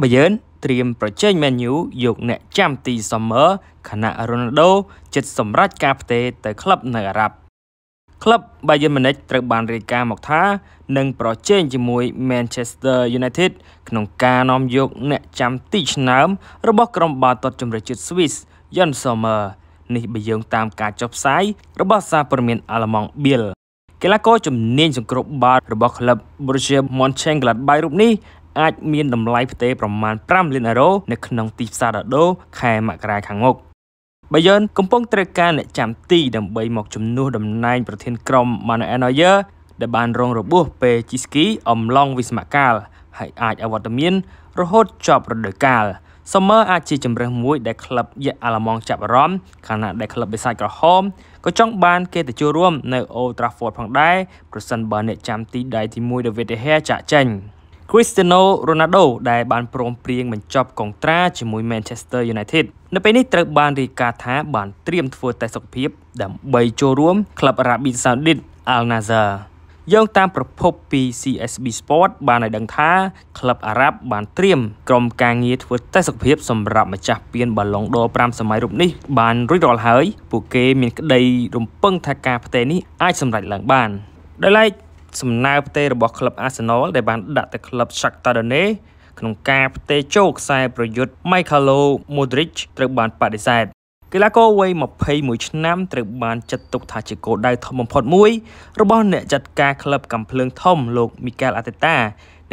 បាយ៉ឺនត្រៀមប្រជែងមែនយូយកអ្នកចាំទីសមើខណៈរ៉ូណាល់ដូចិត្តសម្រេចការផ្ទេរទៅក្លឹបនៅអារ៉ាប់ក្លឹបបាយឺនមីនិចត្រូវបានរាយការណ៍មកថានឹងប្រជែងជាមួយ Manchester United ក្នុង ការនាំយកអ្នកចាំទីឆ្នើមរបស់ក្រុមបាល់ទាត់ជម្រើសជាតិ Swiss Jan Sommer នេះបើយោងតាមការចុះផ្សាយរបស់សារព័ត៌មាន អាល្លឺម៉ង់ Bild កីឡាករជំនាញសង្គ្រោះបាល់របស់ក្លឹប Borussia Mönchengladbach រូបនេះអាចមានតម្លៃផ្ទេរប្រមាណ5លានអឺរ៉ូនៅក្នុងទីផ្សារដោដូខែមករាខាងមុខបាយិនកំពុងត្រូវការអ្នកចាំទីដើម្បីមកជំនួសតំណែងប្រធានក្រុម Manuel Neuer ដែលបានរងរបួសពេលជីស្គី អំឡុងវិស្មកាល ហើយអាចអវត្តមានរហូតចប់រដូវកាលសមើអាចជាជំរើសមួយដែលក្លឹបយ៉ាអាឡម៉ង់ចាប់អារម្មណ៍ខណៈដែលក្លឹបបិសាចក្រហមក៏ចង់បាន គេទៅចូលរួមនៅ Old Trafford ផងដែរប្រសិនបើអ្នកចាំទីដៃទី1 David De Gea ចាក់ចេញ។ Cristiano Ronaldo ដែលបានព្រមព្រៀងបញ្ចប់កុងត្រាជាមួយ Manchester United នៅពេលនេះត្រូវបានរាយការណ៍ថាបានត្រៀមធ្វើតេស្តសុខភាព ដើម្បីចូលរួមក្លឹប Arabi Saudit Al Nassr យោងតាមប្រភពពី CSB Sport បានឲ្យដឹងថាក្លឹបអារ៉ាប់បានត្រៀមក្រុមការងារធ្វើតេស្តសុខភាពសម្រាប់ម្ចាស់ពាន បាឡុងដ័រ5សម័យរូបនេះ បានរួចរាល់ហើយ ពួកគេមានក្តី រំពឹងថាការ ផ្ទេរនេះអាចសម្រេចឡើងបានដោយឡែកសំណើផ្ទេររបស់ក្លឹប Arsenal ដែលបានដាក់ទៅក្លឹប Shakhtar Donetsk ក្នុងការផ្ទេរចូលខ្សែប្រយុទ្ធ Michaelo Modric ត្រូវបានបដិសេធកីឡាករវ័យ21ឆ្នាំត្រូវបានចាត់ទុកថាជាគោលដៅធំបំផុតមួយរបស់អ្នកចាត់ការក្លឹបកំភ្លើងធំលោក Mikel Arteta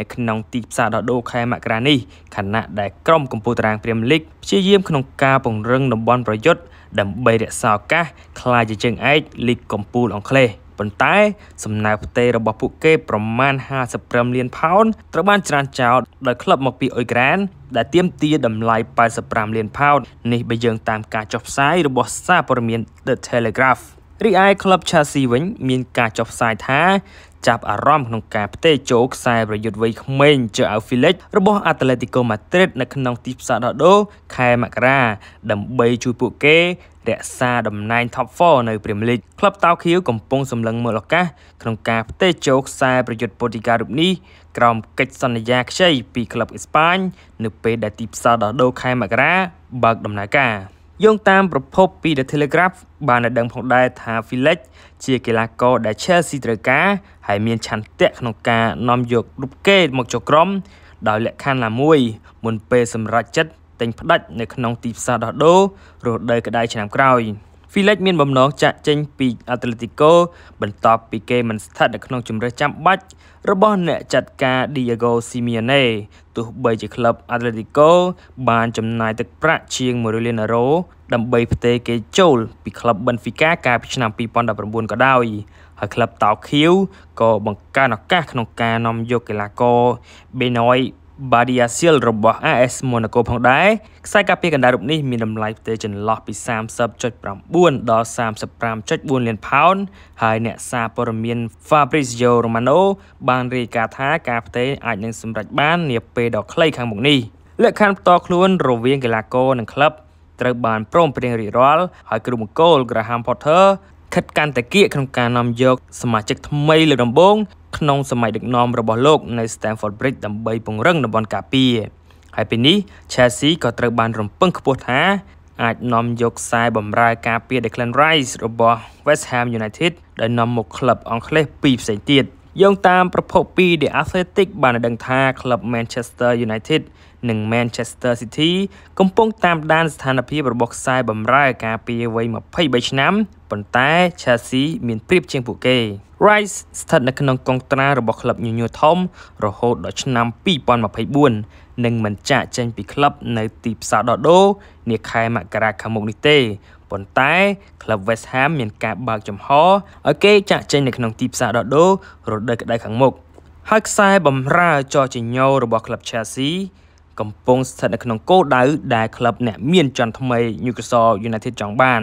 នៅក្នុងទីផ្សារដោះដូរខែមករានេះខណៈដែលក្រុមកម្ពុជាតារាងព្រីមលីកព្យាយាមក្នុងការពង្រឹងតំបន់ប្រយុទ្ធដើម្បីរក្សាឱកាសក្លាយជាជើងឯកលីកកំពូលអង់គ្លេស។ប៉ុន្តែ សំណើផ្ទេររបស់ពួកគេប្រមាណ55លានផោនត្រូវបានច្រានចោលដោយក្លឹបមកពីអ៊ុយក្រែនដែលទាមទារតម្លៃ85លានផោននេះបើយើងតាមការចុះផ្សាយរបស់សារព័ត៌មាន The Telegraph រីឯក្លឹប Chelsea វិញមានការចុះផ្សាយថាចាប់អារម្មណ៍ក្នុងការផ្ទេរចូលខ្សែប្រយុទ្ធវ័យក្មេង Joao Felix របស់ Atletico Madrid នៅក្នុងទីផ្សារដោះដូរខែមករាដើម្បីជួយពួកគេរក្សាតំណែង Top 4នៅ Premier League ក្លឹបតាវខៀវកំពុងសម្លឹងមើលឱកាសក្នុងការផ្ទេរចូលខ្សែប្រយុទ្ធពូទីការូបនេះក្រោមកិច្ចសន្យាខ្ចីពីក្លឹបអេស្ប៉ាញ នៅពេលដែលទីផ្សារដោះដូរខែមករាបើកដំណើរការ។យោងតាមប្រភពពី The Telegraph បានដឹងផងដែរថា Felix ជាកីឡាករដែល Chelsea ត្រូវការហើយមានឆន្ទៈក្នុងការនាំយករូបគេមកចូលក្រុមដោយលក្ខខណ្ឌណាមួយមុនពេលសម្រេចចិត្តទិញផ្ដាច់នៅក្នុងទីផ្សារដោះដូររដូវក្តៅឆ្នាំក្រោយ។ Felix មានបំណងចាក់ចេញ ពី Atletico បន្ទាប់ពីគេមិនស្ថិតនៅក្នុងជម្រើសចាំបាច់របស់អ្នកចាត់ការ Diego Simeone ទោះបីជាក្លឹប Atletico បានចំណាយទឹកប្រាក់ជាង100លានអឺរ៉ូដើម្បីផ្ទេរគេចូលពីក្លឹប Benfica កាលពីឆ្នាំ2019ក៏ដោយហើយក្លឹបតោខៀវក៏បង្កើនឱកាសក្នុងការនាំយកកីឡាករ Benoit Badia Seal របស់ AS Monaco ផងដែរខ្សែការពារកណ្ដាលរូបនេះមានតម្លៃផ្ទេរចន្លោះពី30.9ដល់35.4លានផោនហើយអ្នកសារព័ត៌មាន Fabrizio Romano បានរាយការណ៍ថាការផ្ទេរអាចនឹងសម្រេចបាន នា ពេលដ៏ខ្លីខាងមុខនេះលក្ខខណ្ឌផ្ទាល់ខ្លួន រវាងកីឡាករនិងក្លឹបត្រូវបានព្រមព្រៀងរីករាល់ហើយគ្រូបង្គោល Graham Potter ខិតកាន់តែគៀកក្នុងការនាំយកសមាជិកថ្មីលើកដំបូងក្នុងសម័យដឹកនាំរបស់លោកនៅ Stamford Bridge ដើម្បីពង្រឹងតំបន់ការពារហើយពេលនេះ Chelsea ក៏ត្រូវបានរំពឹងខ្ពស់ថាអាចនាំយកខ្សែបម្រើការពារ Declan Rice របស់ West Ham United ដែលនាំមកក្លឹបអង់គ្លេសពីរផ្សេងទៀត។យោងតាមប្រភពពី The Athletic បានដឹងថាក្លឹប Manchester United និង Manchester City កំពុងតាមដានស្ថានភាពរបស់ខ្សែបម្រើការពារវ័យ23ឆ្នាំប៉ុន្តែ Chelsea មានព្រៀបជាងពួកគេ Rice ស្ថិតនៅក្នុងកងត្រារបស់ក្លឹបញញួរធំរហូតដល់ឆ្នាំ2024នឹងមិនចាក់ចេញពីក្លឹបនៅទីផ្សារដដូនាខែមករាខាងមុខនេះទេប៉ុន្តែក្លឹប West Ham មានការបើកចំហឲ្យគេ ចាក់ចេញនៅក្នុងទីផ្សារដដូរដូវក្តៅខាងមុខហើយខ្សែបំរើចោចញោរបស់ក្លឹប Chelsea កំពុងស្ថិតនៅក្នុងគោលដៅដែលក្លឹបអ្នកមានចន្ទថ្មី Newcastle United ចង់បាន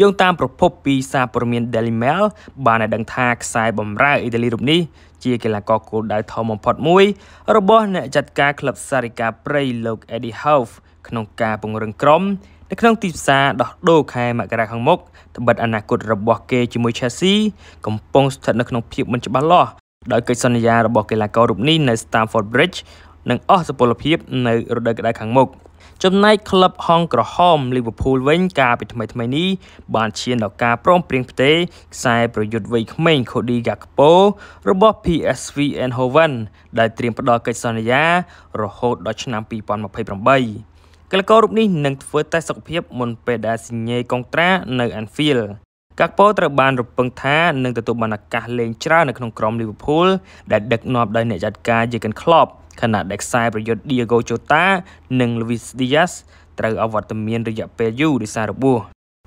យោងតាមប្រភពពីសារព័ត៌មាន Daily Mail បានឲ្យដឹងថាខ្សែបំរើអ៊ីតាលីរូបនេះជាកីឡាករគោលដៅធំបំផុត មួយ របស់អ្នកចាត់ការក្លឹបសារិកាព្រៃលោក Eddie Howe ក្នុងការពង្រឹងក្រុមនៅក្នុងទីផ្សារដោះដូរខែមករាខាងមុខត្បិតអនាគតរបស់គេជាមួយ Chelsea កំពុងស្ថិតនៅក្នុងភាពមិនច្បាស់លាស់ដោយកិច្ចសន្យារបស់កីឡាកររូបនេះនៅ Stamford Bridge នឹងអស់សុពលភាព នៅរដូវក្តៅខាងមុខចំណែកក្លឹបហងក្រហមលីវភូលវិញកាលពីថ្មីថ្មីនេះបានឈានដល់ការព្រមព្រៀងផ្ទេរខ្សែប្រយុទ្ធវ័យក្មេង Cody Gakpo របស់ PSV Eindhoven ដែលត្រៀមផ្ដល់កិច្ចសន្យារហូតដល់ឆ្នាំ2028កីឡាកររូបនេះនឹងធ្វើតេស្តសុខភាពមុនពេលដែលសញ្ញេកុងត្រានៅ Anfield កាក់ប៉ូត្រូវបានរំពឹងថានឹងទទួលបានឱកាសលេងច្រើននៅក្នុងក្រុមលីវើពូលដែលដឹកនាំដោយអ្នកចាត់ការ Jurgen Klopp ខណៈដែលខ្សែប្រយុទ្ធ Diego Jota និង Luis Diaz ត្រូវអវត្តមានរយៈពេលយូរដោយសាររបួស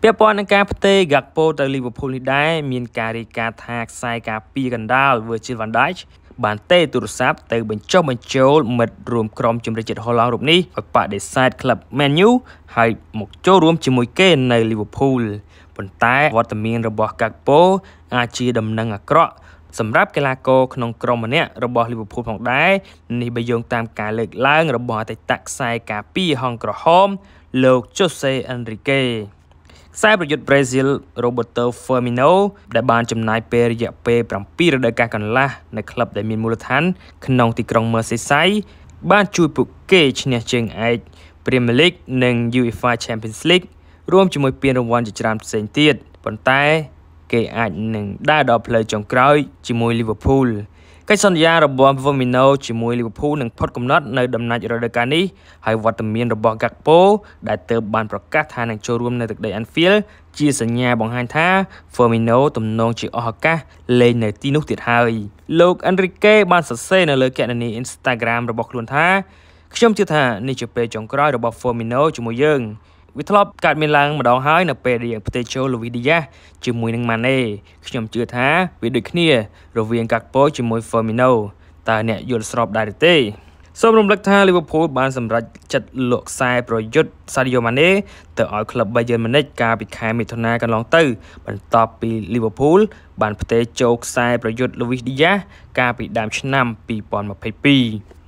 ពាក់ព័ន្ធនឹងការផ្ទេរ Gakpo ទៅ Liverpool នេះដែរមានការរាយការណ៍ថាខ្សែការពារកណ្ដាល Virgil van Dijk បានទេទូរស័ព្ទទៅបញ្ចុះបញ្ចូលមិត្តរួមក្រុមជំនឿចិត្តហូឡង់រូបនេះឲ្យបដិសេធក្លឹប Man U ហើយមកចូលរួមជាមួយគេនៅ Liverpool ប៉ុន្តែវត្តមានរបស់ Gakpo អាចជា ដំណឹងអាក្រក់សម្រាប់កីឡាករក្នុងក្រុមម្នាក់របស់លីវើពូលផងដែរនេះបើយោងតាមការលើកឡើង របស់អតីតខ្សែការពារហង្ក្រហមលោក Jose Enrique ខ្សែប្រយុទ្ធប្រេស៊ីល Roberto Firmino ដែលបានចំណាយពេលរយៈពេល7រដូវកាលកន្លះនៅក្លឹបដែលមានមូលដ្ឋាន ក្នុងទីក្រុង Merseyside បានជួយពួកគេឈ្នះជើងឯក Premier League និង UEFA Champions League រួមជាមួយពានរង្វាន់ជាច្រើនផ្សេងទៀតប៉ុន្តែគេអាចនឹងដើរដល់ផ្លូវចុងក្រោយជាមួយ Liverpool កិច្ចសន្យារបស់ Firmino ជាមួយ Liverpool នឹងផុតកំណត់នៅដំណាច់រដូវកាលនេះហើយវត្តមានរបស់ Gakpo ដែលទើបបានប្រកាសថានឹងចូលរួម នៅទឹកដី Anfield ជាសញ្ញាបង្ហាញថា Firmino ទំនងជាអស់ឱកាសលេងនៅទីនោះទៀតហើយលោក Enrique បានសរសេរនៅលើគណនី Instagram របស់ខ្លួនថាខ្ញុំជឿថានេះជាពេលចុងក្រោយរបស់ Firmino ជាមួយយើងវាធ្លាប់កើតមានឡើងម្ដងហើយនៅពេលរៀងផ្ទេជោលូវីឌីយ៉ាជាមួយនឹងម៉ាណេខ្ញុំជឿថាវាដូចគ្នារវាងកាក់ប៉ូជាមួយហ្វឺមីណូតើអ្នកយល់ស្របដែរឬទេសូមរំលឹកថាលីវើពូលបានសម្រេចចិត្តលោកខ្សែប្រយុទ្ធសាឌីយ៉ូម៉ាណេទៅឲ្យក្លឹប Bayern Munich កាលពីខែមិថុនាកន្លងទៅ បន្ទាប់ពីលីវើពូលបានផ្ទេរចូលខ្សែប្រយុទ្ធ Luis Diaz កាលពីដើមឆ្នាំ2022